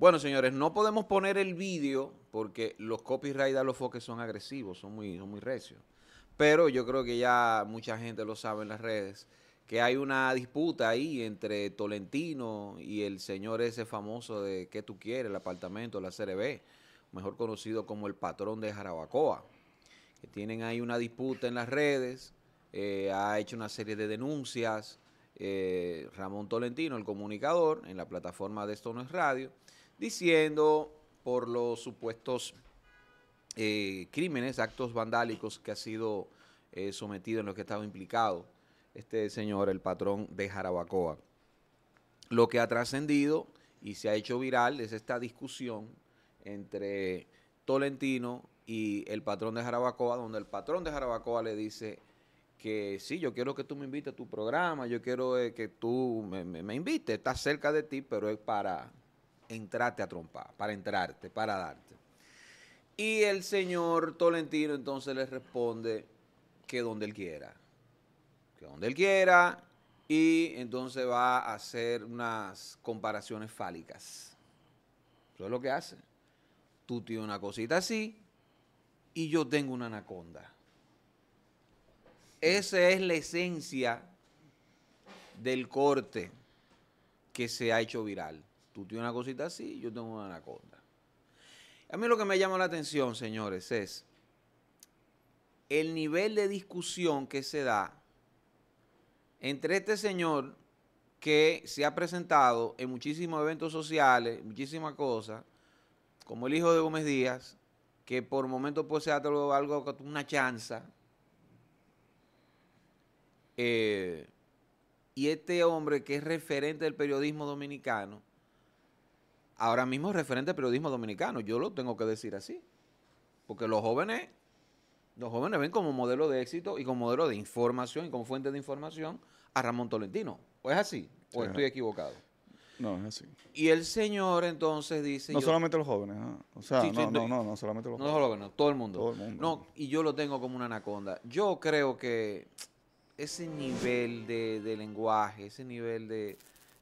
Bueno, señores, no podemos poner el vídeo porque los copyright a los foques son agresivos, son muy, son muy recios. Pero yo creo que ya mucha gente lo sabe en las redes, que hay una disputa ahí entre Tolentino y el señor ese famoso de ¿Qué tú quieres? El apartamento, la CRB, mejor conocido como el patrón de Jarabacoa. Que tienen ahí una disputa en las redes, eh, ha hecho una serie de denuncias. Eh, Ramón Tolentino, el comunicador, en la plataforma de Esto No es Radio diciendo por los supuestos eh, crímenes, actos vandálicos que ha sido eh, sometido, en los que estaba implicado este señor, el patrón de Jarabacoa. Lo que ha trascendido y se ha hecho viral es esta discusión entre Tolentino y el patrón de Jarabacoa, donde el patrón de Jarabacoa le dice que sí, yo quiero que tú me invites a tu programa, yo quiero eh, que tú me, me invites, está cerca de ti, pero es para Entrate a trompar, para entrarte, para darte. Y el señor Tolentino entonces le responde que donde él quiera, que donde él quiera, y entonces va a hacer unas comparaciones fálicas. Eso es lo que hace. Tú tienes una cosita así y yo tengo una anaconda. Esa es la esencia del corte que se ha hecho viral. Tú tienes una cosita así, yo tengo una anaconda. A mí lo que me llama la atención, señores, es el nivel de discusión que se da entre este señor que se ha presentado en muchísimos eventos sociales, muchísimas cosas, como el hijo de Gómez Díaz, que por momentos puede ser algo una chanza. Eh, y este hombre que es referente del periodismo dominicano, ahora mismo referente al periodismo dominicano. Yo lo tengo que decir así. Porque los jóvenes, los jóvenes ven como modelo de éxito y como modelo de información y como fuente de información a Ramón Tolentino. ¿O es así? ¿O eh, estoy equivocado? No, es así. Y el señor entonces dice... No solamente los jóvenes, o sea, no, no, no, no, solamente los jóvenes. No todo el mundo. Todo el mundo. No, y yo lo tengo como una anaconda. Yo creo que ese nivel de, lenguaje, ese nivel de,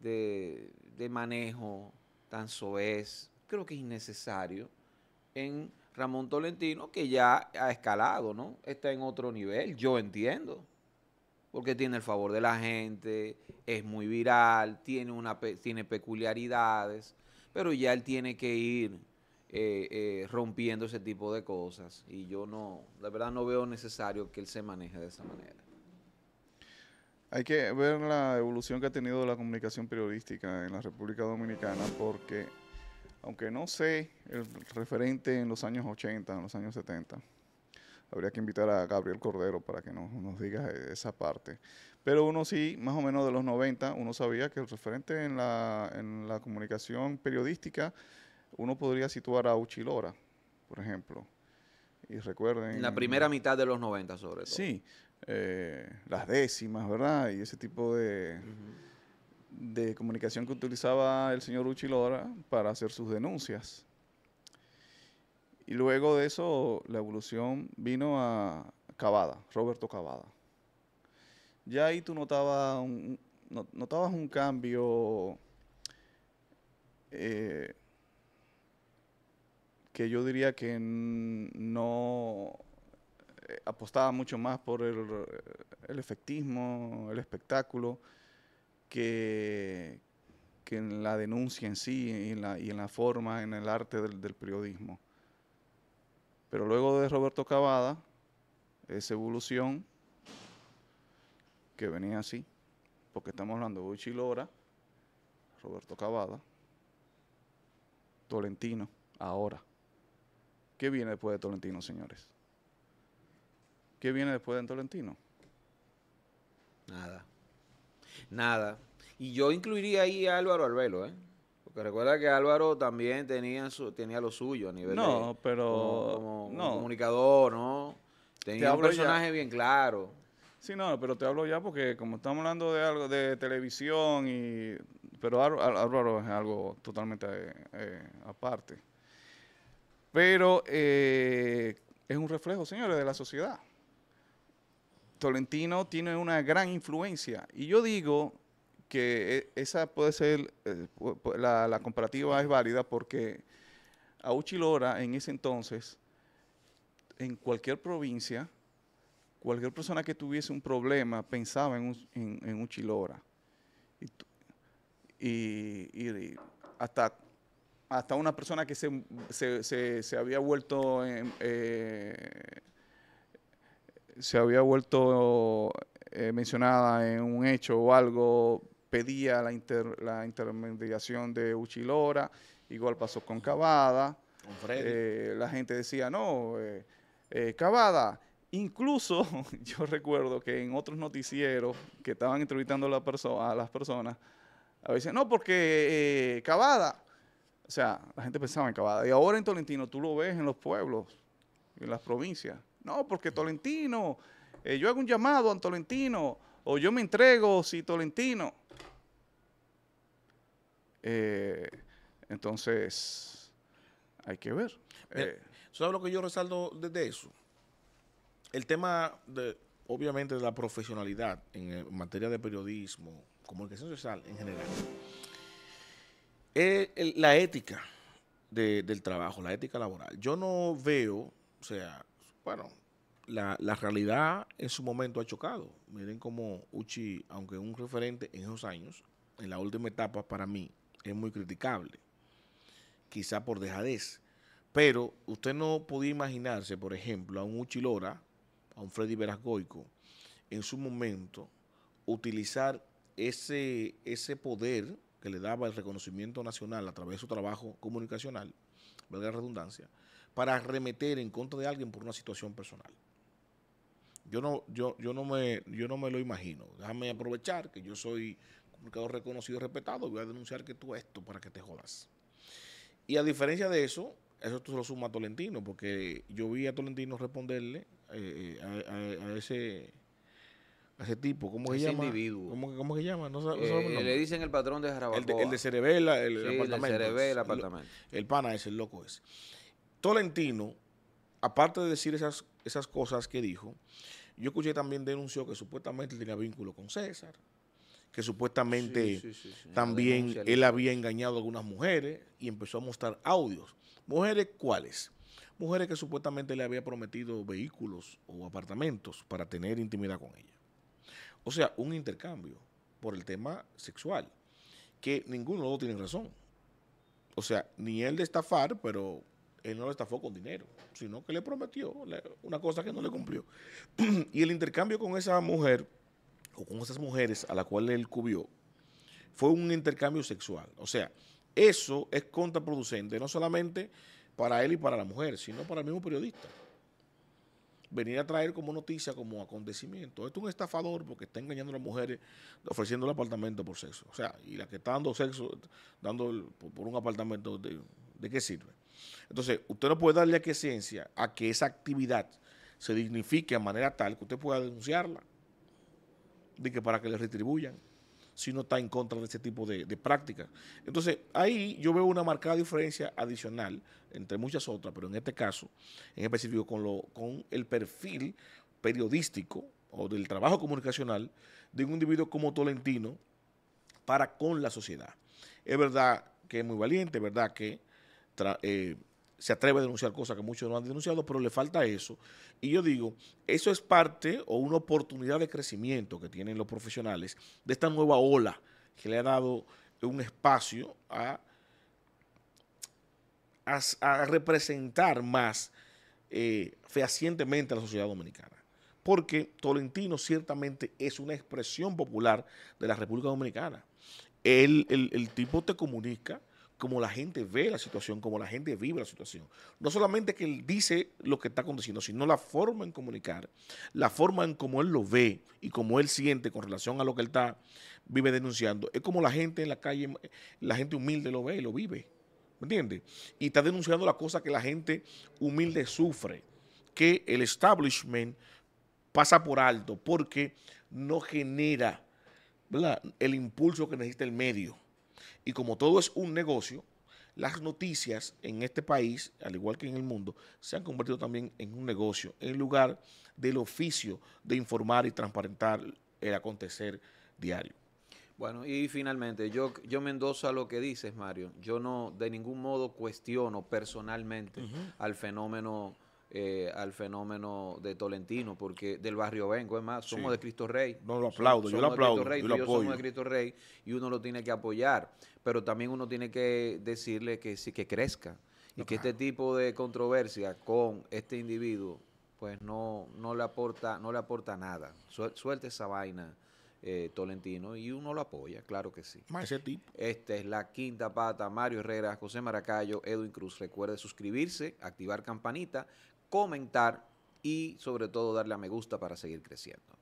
de manejo, tan soez, creo que es innecesario en Ramón Tolentino, que ya ha escalado, ¿no? Está en otro nivel, yo entiendo, porque tiene el favor de la gente, es muy viral, tiene, una, tiene peculiaridades, pero ya él tiene que ir eh, eh, rompiendo ese tipo de cosas y yo no, la verdad no veo necesario que él se maneje de esa manera. Hay que ver la evolución que ha tenido la comunicación periodística en la República Dominicana porque, aunque no sé el referente en los años 80, en los años 70, habría que invitar a Gabriel Cordero para que nos, diga esa parte. Pero uno sí, más o menos de los 90, uno sabía que el referente en la, en la comunicación periodística, uno podría situar a Uchilora, por ejemplo y recuerden... La primera mitad de los 90 sobre todo. Sí, eh, las décimas, ¿verdad? Y ese tipo de, de comunicación que utilizaba el señor Uchilora para hacer sus denuncias. Y luego de eso, la evolución vino a Cavada, Roberto Cavada. Ya ahí tú notabas un, notabas un cambio eh, que yo diría que no eh, apostaba mucho más por el, efectismo, el espectáculo, que, en la denuncia en sí y en la, forma, en el arte del, periodismo. Pero luego de Roberto Cavada, esa evolución que venía así, porque estamos hablando de Uchi Lora, Roberto Cavada, Tolentino, ahora. ¿Qué viene después de Tolentino, señores? ¿Qué viene después de Tolentino? Nada. Nada. Y yo incluiría ahí a Álvaro Arbelo, ¿eh? Porque recuerda que Álvaro también tenía su, tenía lo suyo a nivel no, pero como, comunicador, ¿no? Tenía un personaje bien claro. Sí, no, pero te hablo ya porque como estamos hablando de algo de televisión y pero Álvaro es algo totalmente eh, aparte. Pero eh, es un reflejo, señores, de la sociedad. Tolentino tiene una gran influencia. Y yo digo que e, esa puede ser, eh, la, comparativa es válida porque a Uchilora, en ese entonces, en cualquier provincia, cualquier persona que tuviese un problema pensaba en, Uchilora. y, hasta hasta una persona que se, había vuelto se había vuelto em, eh, eh, mencionada en un hecho o algo pedía la, la intermediación de Uchilora, igual pasó con Cavada. Con eh, la gente decía, no, Cavada. Incluso yo recuerdo que en otros noticieros que estaban entrevistando la a las personas, a veces, no, porque Cavada o sea, la gente pensaba en Cavada. Y ahora en Tolentino tú lo ves en los pueblos, en las provincias. No, porque Tolentino, eh, yo hago un llamado a Tolentino, o yo me entrego si Tolentino. Eh, entonces, hay que ver. Eh, ¿Sabes lo que yo resaldo desde eso? El tema, de, obviamente, de la profesionalidad en materia de periodismo, comunicación social en general. Eh, la ética del trabajo, la ética laboral. Yo no veo, o sea, bueno, la, realidad en su momento ha chocado. Miren cómo Uchi, aunque un referente en esos años, en la última etapa para mí es muy criticable, quizá por dejadez. Pero usted no podía imaginarse, por ejemplo, a un Uchi Lora, a un Freddy Verasgoico, en su momento utilizar ese, ese poder que le daba el reconocimiento nacional a través de su trabajo comunicacional, valga redundancia, para remeter en contra de alguien por una situación personal. Yo no, yo, yo no, me, yo no me lo imagino. Déjame aprovechar que yo soy comunicador reconocido y respetado voy a denunciar que tú esto para que te jodas. Y a diferencia de eso, eso tú lo suma a Tolentino, porque yo vi a Tolentino responderle eh, eh, a ese ese tipo, ¿cómo se llama? Individuo. ¿Cómo, ¿Cómo, se llama? Eh, le dicen el patrón de Jarabacoa. El de, Cerebela, el, apartamento. El, pana ese, el loco ese. Tolentino, aparte de decir esas, esas cosas que dijo, yo escuché también denunció que supuestamente tenía vínculo con César, que supuestamente también él había engañado a algunas mujeres y empezó a mostrar audios. ¿Mujeres cuáles? Mujeres que supuestamente le había prometido vehículos o apartamentos para tener intimidad con ella. O sea, un intercambio por el tema sexual, que ninguno de los dos tiene razón. O sea, ni él de estafar, pero él no lo estafó con dinero, sino que le prometió una cosa que no le cumplió. y el intercambio con esa mujer, o con esas mujeres a la cual él cubrió, fue un intercambio sexual. O sea, eso es contraproducente, no solamente para él y para la mujer, sino para el mismo periodista venir a traer como noticia, como acontecimiento. Esto es un estafador porque está engañando a las mujeres ofreciendo el apartamento por sexo. O sea, y la que está dando sexo, dando por, un apartamento, de, qué sirve? Entonces, usted no puede darle aquiescencia a que esa actividad se dignifique de manera tal que usted pueda denunciarla, de que para que le retribuyan si no está en contra de ese tipo de, prácticas. Entonces, ahí yo veo una marcada diferencia adicional entre muchas otras, pero en este caso, en específico, con, lo, con el perfil periodístico o del trabajo comunicacional de un individuo como Tolentino para con la sociedad. Es verdad que es muy valiente, es verdad que eh, se atreve a denunciar cosas que muchos no han denunciado, pero le falta eso. Y yo digo, eso es parte o una oportunidad de crecimiento que tienen los profesionales de esta nueva ola que le ha dado un espacio a, representar más eh, fehacientemente a la sociedad dominicana. Porque Tolentino ciertamente es una expresión popular de la República Dominicana. el tipo te comunica como la gente ve la situación, como la gente vive la situación. No solamente que él dice lo que está aconteciendo, sino la forma en comunicar, la forma en cómo él lo ve y cómo él siente con relación a lo que él está vive denunciando. Es como la gente en la calle, la gente humilde lo ve y lo vive. ¿Me entiendes? Y está denunciando la cosa que la gente humilde sufre, que el establishment pasa por alto porque no genera el impulso que necesita el medio. Y como todo es un negocio, las noticias en este país, al igual que en el mundo, se han convertido también en un negocio, en lugar del oficio de informar y transparentar el acontecer diario. Bueno, y finalmente, yo, yo me a lo que dices, Mario. Yo no de ningún modo cuestiono personalmente al fenómeno eh, al fenómeno de Tolentino, porque del barrio vengo, es más, somos de Cristo Rey. No, lo aplaudo, yo lo aplaudo. lo apoyo. Somos de Cristo Rey y uno lo tiene que apoyar, pero también uno tiene que decirle que, que crezca y que este tipo de controversia con este individuo pues no, no le aporta no le aporta nada. suelte esa vaina. Eh, Tolentino y uno lo apoya, claro que sí. este Esta es la quinta pata. Mario Herrera, José Maracayo, Edwin Cruz. Recuerde suscribirse, activar campanita, comentar y sobre todo darle a me gusta para seguir creciendo.